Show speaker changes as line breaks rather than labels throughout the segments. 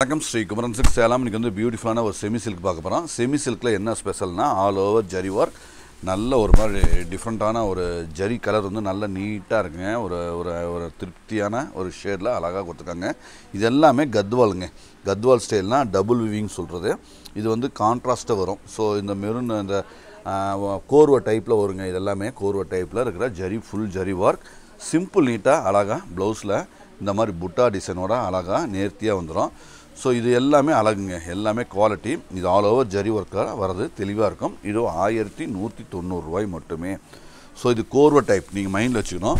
வணக்கம் ஸ்ரீ குமரன் சில்க் சேலம் இன்றைக்கி வந்து பியூட்டிஃபுல்லான ஒரு செமி சில்க் பார்க்க போகிறோம் செமி சில்கில் என்ன ஸ்பெஷல்னா ஆல் ஓவர் ஜரி ஒர்க் நல்ல ஒரு மாதிரி டிஃப்ரெண்ட்டான ஒரு ஜரி கலர் வந்து நல்ல நீட்டாக இருக்குங்க ஒரு ஒரு ஒரு திருப்தியான ஒரு ஷேடில் அழகாக கொடுத்துருக்காங்க இது எல்லாமே கத்வாலுங்க கத்வால் ஸ்டைல்னால் டபுள் விவிங் சொல்கிறது இது வந்து கான்ட்ராஸ்ட்டாக வரும் ஸோ இந்த மெருன் இந்த கோர்வை டைப்பில் வருங்க இது எல்லாமே கோர்வை டைப்பில் இருக்கிற zari full zari work simple நீட்டாக அழகாக ப்ளவுஸில் இந்த மாதிரி புட்டா டிசைனோட அழகாக நேர்த்தியாக வந்துடும் ஸோ இது எல்லாமே அழகுங்க எல்லாமே குவாலிட்டி இது ஆல் ஓவர் ஜரி ஒர்க்காக வர்றது தெளிவாக இருக்கும் இது ஆயிரத்தி நூற்றி தொண்ணூறுரூவாய் மட்டுமே ஸோ இது கோர்வை டைப் நீங்கள் மைண்டில் வச்சுக்கணும்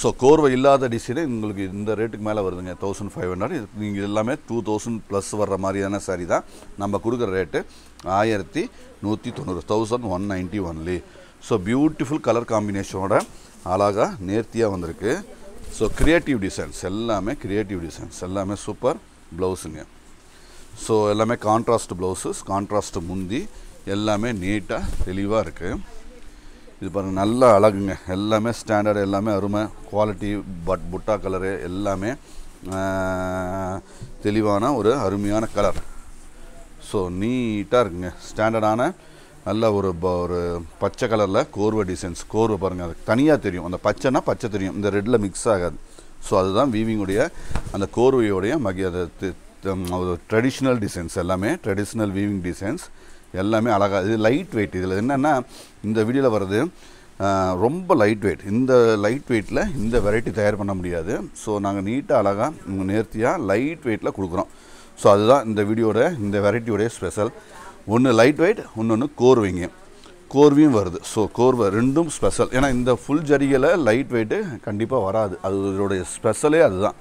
ஸோ கோர்வை இல்லாத டிசைனே உங்களுக்கு இந்த ரேட்டுக்கு மேலே வருதுங்க தௌசண்ட் ஃபைவ் ஹண்ட்ரட் இது நீங்கள் எல்லாமே டூ தௌசண்ட் ப்ளஸ் வர்ற மாதிரியான சாரி தான் நம்ம கொடுக்குற ரேட்டு ஆயிரத்தி நூற்றி தொண்ணூறு thousand one ninety only so beautiful colour காம்பினேஷனோட அழகாக நேர்த்தியாக வந்திருக்கு ஸோ க்ரியேட்டிவ் டிசைன்ஸ் எல்லாமே க்ரியேட்டிவ் டிசைன்ஸ் எல்லாமே சூப்பர் ப்ளவுஸுங்க ஸோ எல்லாமே கான்ட்ராஸ்ட் ப்ளவுஸஸ் கான்ட்ராஸ்ட் முந்தி எல்லாமே நீட்டாக தெளிவாக இருக்குது இது பாருங்கள் நல்லா அழகுங்க எல்லாமே ஸ்டாண்டர்டு எல்லாமே அருமை குவாலிட்டி பட் புட்டா கலரு எல்லாமே தெளிவான ஒரு அருமையான கலர் ஸோ நீட்டாக இருக்குங்க ஸ்டாண்டர்டான நல்ல ஒரு ஒரு பச்சை கலரில் கோர்வை டிசைன்ஸ் கோர்வை பாருங்கள் அது தனியாக தெரியும் அந்த பச்சைனா பச்சை தெரியும் இந்த ரெட்டில் மிக்ஸ் ஆகாது ஸோ அதுதான் வீவிங்குடைய அந்த கோர்வையோடைய மகி அதை ட்ரெடிஷ்னல் um, டிசைன்ஸ் எல்லாமே ட்ரெடிஷ்னல் வீவிங் டிசைன்ஸ் எல்லாமே அழகாக இது லைட் வெயிட் இதில் என்னென்னா இந்த வீடியோவில் வர்றது ரொம்ப லைட் வெயிட் இந்த லைட் வெயிட்டில் இந்த வெரைட்டி தயார் பண்ண முடியாது ஸோ நாங்கள் நீட்டாக அழகாக நேர்த்தியாக லைட் வெயிட்டில் கொடுக்குறோம் ஸோ அதுதான் இந்த வீடியோட இந்த வெரைட்டியோடைய ஸ்பெஷல் ஒன்று லைட் வெயிட் ஒன்று கோர்விங்க கோர்வையும் வருது ஸோ கோர்வை ரெண்டும் ஸ்பெஷல் ஏன்னா இந்த ஃபுல் ஜரிகையில் லைட் வெயிட்டு கண்டிப்பாக வராது அது இதோடைய ஸ்பெஷலே அதுதான்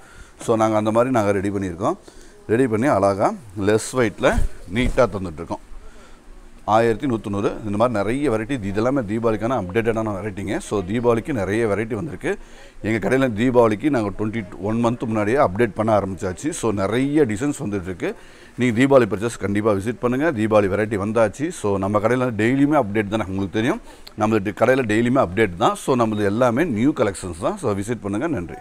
ஸோ நாங்கள் அந்த மாதிரி நாங்கள் ரெடி பண்ணியிருக்கோம் ரெடி பண்ணி அழகாக லெஸ் வெயிட்டில் நீட்டாக தந்துட்டுருக்கோம் ஆயிரத்தி நூற்றுநூறு இந்த மாதிரி நிறைய வெரைட்டி இது எல்லாமே தீபாவளிக்கான அப்டேட்டடான வெரைட்டிங்க ஸோ தீபாவளிக்கு நிறைய வெரைட்டி வந்திருக்கு எங்கள் கடையில் தீபாவளிக்கு நாங்கள் டுவெண்ட்டி ஒன் மந்த் முன்னாடியே அப்டேட் பண்ண ஆரம்பித்தாச்சு ஸோ நிறைய டிசைன்ஸ் வந்துட்டுருக்கு நீங்கள் தீபாவளி பர்ச்சேஸ் கண்டிப்பாக விசிட் பண்ணுங்கள் தீபாவளி வெரைட்டி வந்தாச்சு ஸோ நம்ம கடையில் டெய்லியுமே அப்டேட் தானே உங்களுக்கு தெரியும் நம்மளுக்கு கடையில் டெய்லியுமே அப்டேட் தான் ஸோ நம்மளது எல்லாமே நியூ கலெக்ஷன்ஸ் தான் ஸோ விசிட் பண்ணுங்கள் நன்றி